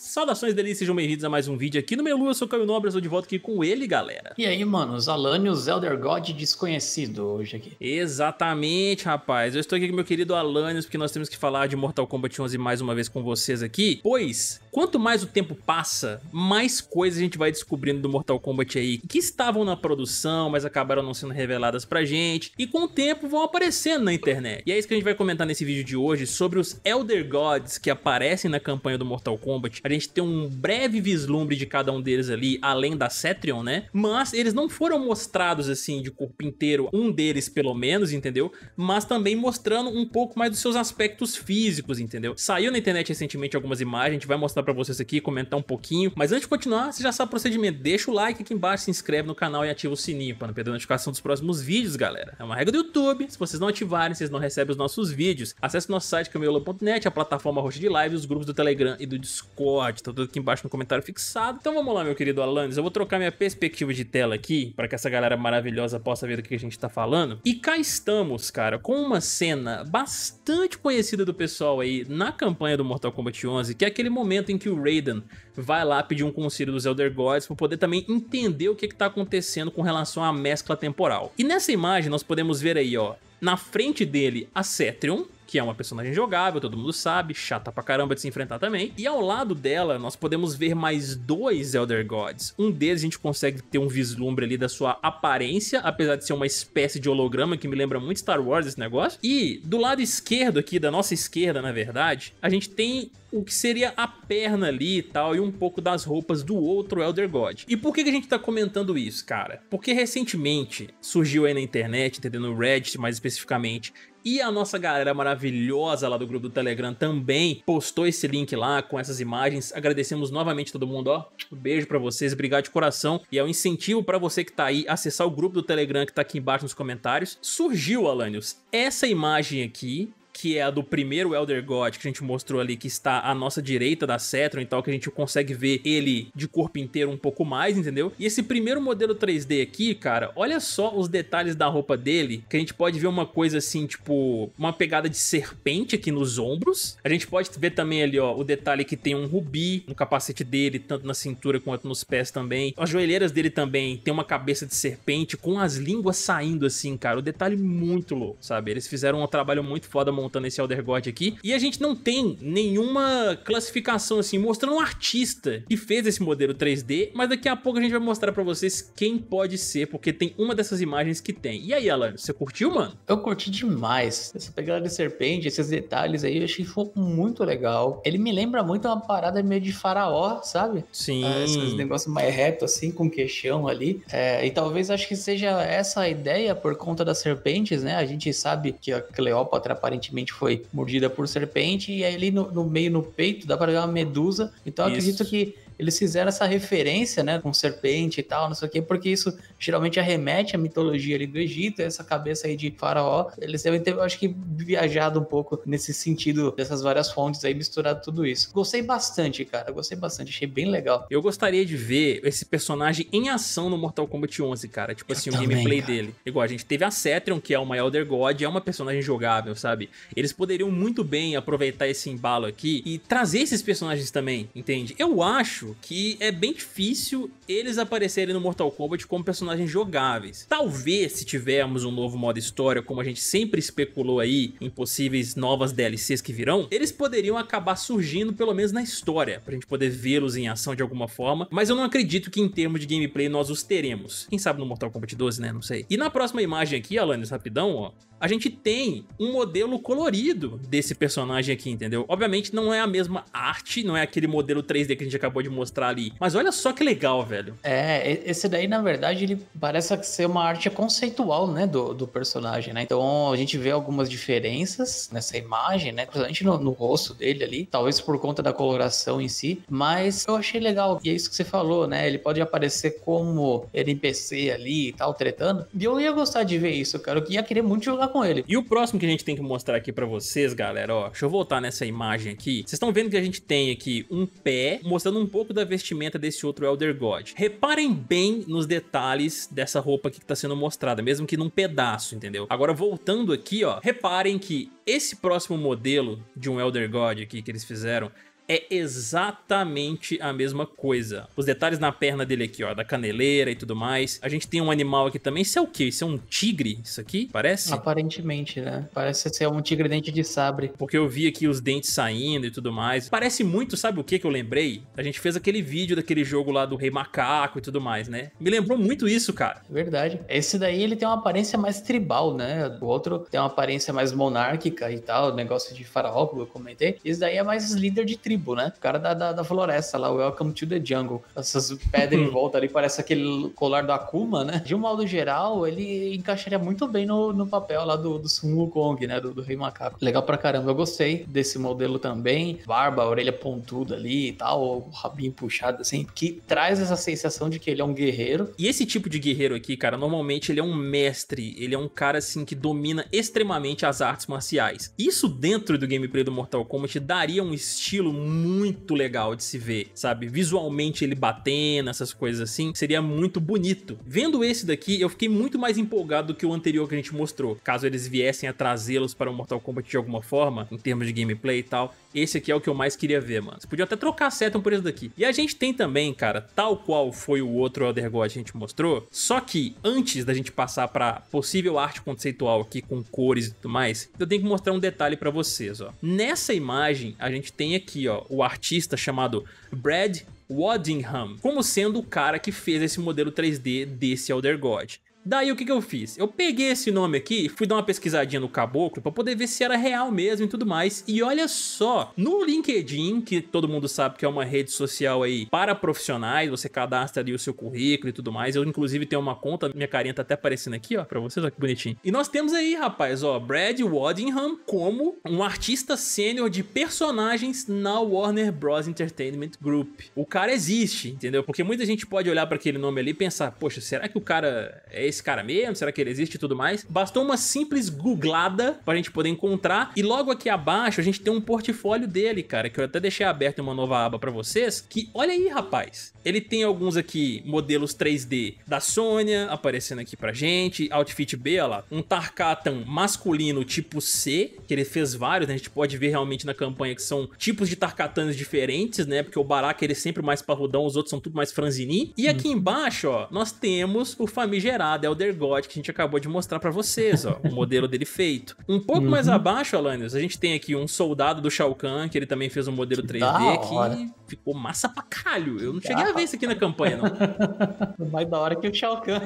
Saudações delícias, sejam bem-vindos a mais um vídeo aqui no meu Lua, eu sou Caio Nobre, eu sou de volta aqui com ele, galera. E aí, mano? Alanios Elder God desconhecido hoje aqui. Exatamente, rapaz. Eu estou aqui com meu querido Alanios, porque nós temos que falar de Mortal Kombat 11 mais uma vez com vocês aqui, pois Quanto mais o tempo passa, mais coisas a gente vai descobrindo do Mortal Kombat aí que estavam na produção, mas acabaram não sendo reveladas pra gente, e com o tempo vão aparecendo na internet. E é isso que a gente vai comentar nesse vídeo de hoje sobre os Elder Gods que aparecem na campanha do Mortal Kombat. A gente tem um breve vislumbre de cada um deles ali, além da Cetrion, né? Mas eles não foram mostrados assim de corpo inteiro, um deles pelo menos, entendeu? Mas também mostrando um pouco mais dos seus aspectos físicos, entendeu? Saiu na internet recentemente algumas imagens, a gente vai mostrar para vocês aqui, comentar um pouquinho. Mas antes de continuar, você já sabe o procedimento. Deixa o like aqui embaixo, se inscreve no canal e ativa o sininho para não perder a notificação dos próximos vídeos, galera. É uma regra do YouTube. Se vocês não ativarem, vocês não recebem os nossos vídeos. Acesse nosso site camelo.net, é a plataforma roxa de live, os grupos do Telegram e do Discord. Tá tudo aqui embaixo no comentário fixado. Então vamos lá, meu querido Alanis. Eu vou trocar minha perspectiva de tela aqui para que essa galera maravilhosa possa ver o que a gente tá falando. E cá estamos, cara, com uma cena bastante conhecida do pessoal aí na campanha do Mortal Kombat 11, que é aquele momento momento em que o Raiden vai lá pedir um conselho dos Elder Gods para poder também entender o que está acontecendo com relação à mescla temporal. E nessa imagem nós podemos ver aí, ó, na frente dele a Cetrion, que é uma personagem jogável, todo mundo sabe, chata pra caramba de se enfrentar também. E ao lado dela, nós podemos ver mais dois Elder Gods. Um deles a gente consegue ter um vislumbre ali da sua aparência, apesar de ser uma espécie de holograma que me lembra muito Star Wars esse negócio. E do lado esquerdo aqui, da nossa esquerda, na verdade, a gente tem o que seria a perna ali e tal, e um pouco das roupas do outro Elder God. E por que, a gente tá comentando isso, cara? Porque recentemente surgiu aí na internet, entendeu? No Reddit mais especificamente, e a nossa galera maravilhosa lá do grupo do Telegram também postou esse link lá com essas imagens. Agradecemos novamente todo mundo, ó. Um tipo, beijo para vocês, obrigado de coração. E é um incentivo para você que tá aí acessar o grupo do Telegram que tá aqui embaixo nos comentários. Surgiu, Alanios, essa imagem aqui que é a do primeiro Elder God, que a gente mostrou ali, que está à nossa direita da Cetron e tal, que a gente consegue ver ele de corpo inteiro um pouco mais, entendeu? E esse primeiro modelo 3D aqui, cara, olha só os detalhes da roupa dele, que a gente pode ver uma coisa assim, tipo, uma pegada de serpente aqui nos ombros. A gente pode ver também ali, ó, o detalhe que tem um rubi no capacete dele, tanto na cintura quanto nos pés também. As joelheiras dele também tem uma cabeça de serpente com as línguas saindo assim, cara. O detalhe muito louco, sabe? Eles fizeram um trabalho muito foda montando montando esse Elder God aqui. E a gente não tem nenhuma classificação assim, mostrando um artista que fez esse modelo 3D, mas daqui a pouco a gente vai mostrar pra vocês quem pode ser, porque tem uma dessas imagens que tem. E aí, Alan, você curtiu, mano? Eu curti demais. Essa pegada de serpente, esses detalhes aí, eu achei que foi muito legal. Ele me lembra muito uma parada meio de faraó, sabe? Sim. Ah, esses negócios mais reto assim, com queixão ali. É, e talvez acho que seja essa a ideia por conta das serpentes, né? A gente sabe que a Cleópatra aparentemente aparentemente foi mordida por serpente, e ali no, no meio, no peito, dá para ver uma medusa. Então acredito que eles fizeram essa referência, né, com serpente e tal, não sei o quê, porque isso geralmente arremete à mitologia ali do Egito, essa cabeça aí de faraó. Eles devem ter, acho que, viajado um pouco nesse sentido dessas várias fontes aí, misturado tudo isso. Gostei bastante, cara, gostei bastante, achei bem legal. Eu gostaria de ver esse personagem em ação no Mortal Kombat 11, cara, tipo assim, Eu o também, gameplay cara. dele. Igual a gente teve a Cetrion, que é uma Elder God, é uma personagem jogável, sabe? Eles poderiam muito bem aproveitar esse embalo aqui e trazer esses personagens também, entende? Eu acho acho que é bem difícil eles aparecerem no Mortal Kombat como personagens jogáveis. Talvez se tivermos um novo modo história, como a gente sempre especulou aí, em possíveis novas DLCs que virão, eles poderiam acabar surgindo pelo menos na história, pra gente poder vê-los em ação de alguma forma, mas eu não acredito que em termos de gameplay nós os teremos. Quem sabe no Mortal Kombat 12, né? Não sei. E na próxima imagem aqui, Alanis, rapidão, ó, a gente tem um modelo colorido desse personagem aqui, entendeu? Obviamente não é a mesma arte, não é aquele modelo 3D que a gente acabou de mostrar ali. Mas olha só que legal, velho. É, esse daí, na verdade, ele parece ser uma arte conceitual, né, do, do personagem, né? Então a gente vê algumas diferenças nessa imagem, né? Principalmente no, no rosto dele ali, talvez por conta da coloração em si, mas eu achei legal, e é isso que você falou, né? Ele pode aparecer como NPC ali e tal, tretando. E eu ia gostar de ver isso, cara. Eu ia querer muito jogar falar com ele. E o próximo que a gente tem que mostrar aqui para vocês, galera, ó, deixa eu voltar nessa imagem aqui. Vocês estão vendo que a gente tem aqui um pé, mostrando um pouco da vestimenta desse outro Elder God. Reparem bem nos detalhes dessa roupa aqui que tá sendo mostrada, mesmo que num pedaço, entendeu? Agora, voltando aqui, ó, reparem que esse próximo modelo de um Elder God aqui que eles fizeram é exatamente a mesma coisa. Os detalhes na perna dele aqui, ó, da caneleira e tudo mais. A gente tem um animal aqui também. Isso é o quê? Isso é um tigre? Isso aqui? Parece? Aparentemente, né? Parece ser um tigre dente de sabre. Porque eu vi aqui os dentes saindo e tudo mais. Parece muito, sabe o que que eu lembrei? A gente fez aquele vídeo daquele jogo lá do Rei Macaco e tudo mais, né? Me lembrou muito isso, cara. Verdade. Esse daí, ele tem uma aparência mais tribal, né? O outro tem uma aparência mais monárquica e tal, negócio de faraó, como eu comentei. Esse daí é mais líder de tribo tribo, né? O cara da, da, da floresta lá, Welcome to the Jungle. Essas pedras em hum. volta ali, parece aquele colar do Akuma, né? De um modo geral, ele encaixaria muito bem no, no papel lá do, do Sun Wukong, né? Do, do Rei Macaco. Legal pra caramba, eu gostei desse modelo também. Barba, orelha pontuda ali e tal, o rabinho puxado, assim, que traz essa sensação de que ele é um guerreiro. E esse tipo de guerreiro aqui, cara, normalmente ele é um mestre, ele é um cara, assim, que domina extremamente as artes marciais. Isso dentro do gameplay do Mortal Kombat daria um estilo muito legal de se ver, sabe? Visualmente ele batendo, essas coisas assim, seria muito bonito. Vendo esse daqui, eu fiquei muito mais empolgado do que o anterior que a gente mostrou. Caso eles viessem a trazê-los para o Mortal Kombat de alguma forma, em termos de gameplay e tal, esse aqui é o que eu mais queria ver, mano. Você podia até trocar a seta por esse daqui. E a gente tem também, cara, tal qual foi o outro Elder God que a gente mostrou, só que antes da gente passar pra possível arte conceitual aqui com cores e tudo mais, eu tenho que mostrar um detalhe pra vocês, ó. Nessa imagem, a gente tem aqui, ó, o artista chamado Brad Waddingham como sendo o cara que fez esse modelo 3D desse Elder God. Daí o que, que eu fiz? Eu peguei esse nome aqui, fui dar uma pesquisadinha no caboclo para poder ver se era real mesmo e tudo mais. E olha só, no LinkedIn, que todo mundo sabe que é uma rede social aí para profissionais, você cadastra ali o seu currículo e tudo mais. Eu inclusive tenho uma conta, minha carinha tá até aparecendo aqui, ó, para vocês, olha que bonitinho. E nós temos aí, rapaz, ó, Brad Waddingham como um artista sênior de personagens na Warner Bros Entertainment Group. O cara existe, entendeu? Porque muita gente pode olhar para aquele nome ali e pensar, poxa, será que o cara é esse esse cara mesmo? Será que ele existe e tudo mais? Bastou uma simples googlada pra gente poder encontrar. E logo aqui abaixo a gente tem um portfólio dele, cara, que eu até deixei aberto em uma nova aba pra vocês. Que olha aí, rapaz. Ele tem alguns aqui modelos 3D da Sônia aparecendo aqui pra gente. Outfit B, olha lá. Um Tarkatan masculino tipo C, que ele fez vários, né? A gente pode ver realmente na campanha que são tipos de Tarkatans diferentes, né? Porque o Baraka ele é sempre mais parrudão, os outros são tudo mais franzini. E aqui uhum. embaixo, ó, nós temos o famigerado é Elder God que a gente acabou de mostrar para vocês, ó, o modelo dele feito. Um pouco uhum. mais abaixo, Alanios, a gente tem aqui um soldado do Shao Kahn, que ele também fez um modelo 3D que ficou massa pra caralho. Eu não cheguei a ver isso aqui na campanha, não. mais da hora que o Shao Kahn.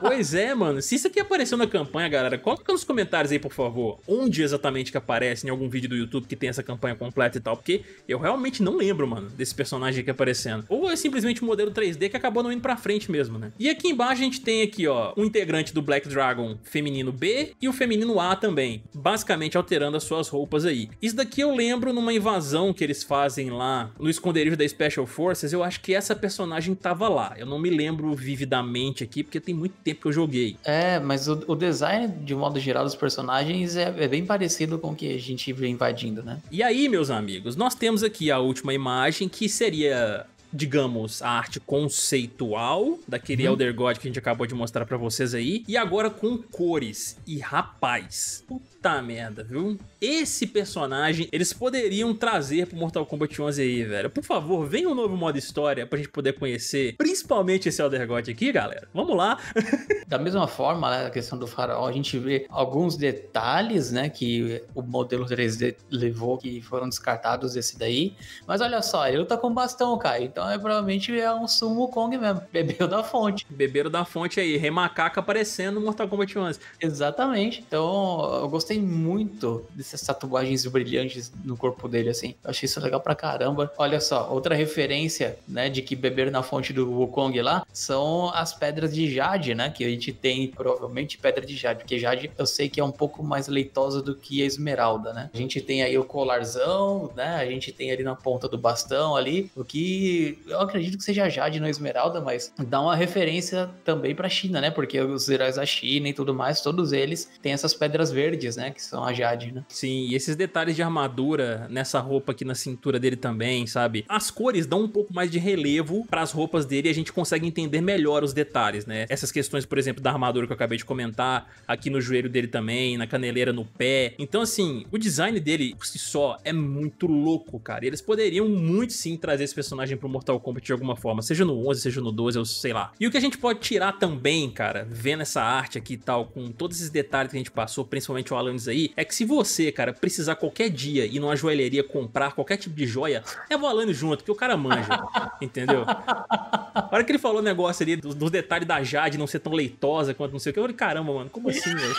pois é, mano. Se isso aqui apareceu na campanha, galera, coloca nos comentários aí, por favor, onde exatamente que aparece em algum vídeo do YouTube que tem essa campanha completa e tal, porque eu realmente não lembro, mano, desse personagem aqui aparecendo. Ou é simplesmente um modelo 3D que acabou não indo pra frente mesmo, né? E aqui embaixo a gente tem aqui, ó, um integrante do Black Dragon feminino B e o feminino A também, basicamente alterando as suas roupas aí. Isso daqui eu lembro numa invasão que eles fazem lá no esconderijo da Special Forces, eu acho que essa personagem tava lá. Eu não me lembro vividamente aqui, porque tem muito tempo que eu joguei. É, mas o, o design, de modo geral, dos personagens é, é bem parecido com o que a gente vem invadindo, né? E aí, meus amigos, nós temos aqui a última imagem, que seria digamos, a arte conceitual daquele uhum. Elder God que a gente acabou de mostrar para vocês aí, e agora com cores. E rapaz, puta merda, viu? Esse personagem eles poderiam trazer pro Mortal Kombat 11 aí, velho. Por favor, venha um novo modo história pra gente poder conhecer, principalmente esse Elder God aqui, galera. Vamos lá. da mesma forma, né, a questão do farol, a gente vê alguns detalhes, né, que o modelo 3D levou que foram descartados esse daí. Mas olha só, ele tá com bastão, cara. Então então é provavelmente é um sumo Wukong mesmo. Bebeu da fonte. Beberam da fonte aí. Remacaca aparecendo no Mortal Kombat 11. Exatamente. Então eu gostei muito dessas tatuagens brilhantes no corpo dele, assim. Eu achei isso legal pra caramba. Olha só, outra referência, né, de que beberam na fonte do Wukong lá são as pedras de Jade, né? Que a gente tem provavelmente pedra de Jade, porque Jade eu sei que é um pouco mais leitosa do que a esmeralda, né? A gente tem aí o colarzão, né? A gente tem ali na ponta do bastão ali, o que eu acredito que seja Jade, não Esmeralda, mas dá uma referência também pra China, né? Porque os heróis da China e tudo mais, todos eles têm essas pedras verdes, né? Que são a Jade, né? Sim, e esses detalhes de armadura nessa roupa aqui na cintura dele também, sabe? As cores dão um pouco mais de relevo para as roupas dele e a gente consegue entender melhor os detalhes, né? Essas questões, por exemplo, da armadura que eu acabei de comentar, aqui no joelho dele também, na caneleira, no pé. Então, assim, o design dele por si só é muito louco, cara. Eles poderiam muito sim trazer esse personagem pro Mortal Kombat de alguma forma, seja no 11, seja no 12, eu sei lá. E o que a gente pode tirar também, cara, vendo essa arte aqui e tal, com todos esses detalhes que a gente passou, principalmente o Alanis aí, é que se você, cara, precisar qualquer dia ir numa joalheria comprar qualquer tipo de joia, é o Alanis junto, que o cara manja, entendeu? A hora que ele falou o negócio ali dos, detalhes da Jade não ser tão leitosa quanto não sei o que, eu falei, caramba, mano, como assim, velho?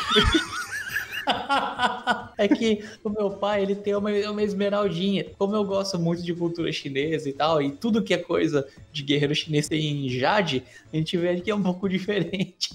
é que o meu pai, ele tem uma, uma esmeraldinha. Como eu gosto muito de cultura chinesa e tal, e tudo que é coisa de guerreiro chinês tem Jade, a gente vê que é um pouco diferente.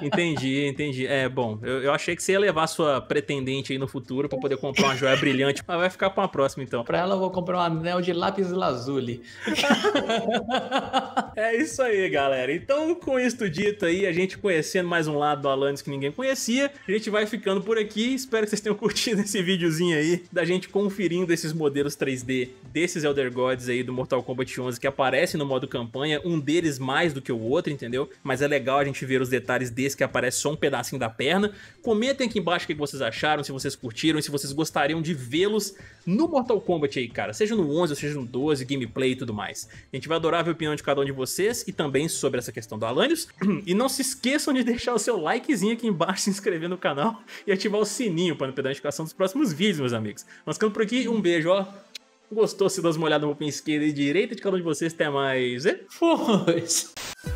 Entendi, entendi. É, bom, eu, eu achei que você ia levar sua pretendente aí no futuro para poder comprar uma joia brilhante, mas vai ficar para uma próxima então. para ela eu vou comprar um anel de lápis lazuli. é isso aí, galera. Então, com isto dito aí, a gente conhecendo mais um lado do Alanis que ninguém conhecia, a gente vai ficando por aqui. Espero que vocês tenham curtido esse videozinho aí da gente conferindo esses modelos 3D desses Elder Gods aí do Mortal Kombat 11 que aparecem no modo campanha, um deles mais do que o outro, entendeu? Mas é legal a gente ver os detalhes desse que aparece só um pedacinho da perna. Comentem aqui embaixo o que vocês acharam, se vocês curtiram, se vocês gostariam de vê-los no Mortal Kombat aí, cara. Seja no 11 ou seja no 12, gameplay e tudo mais. A gente vai adorar ver a opinião de cada um de vocês e também sobre essa questão do Alanios. E não se esqueçam de deixar o seu likezinho aqui embaixo, se inscrever no canal e ativar o sininho para não perder a notificação dos próximos vídeos, meus amigos. Nós ficamos por aqui, um beijo, ó. Gostou? Se dá uma olhada no esquerda e direita de cada um de vocês. Até mais. E foi!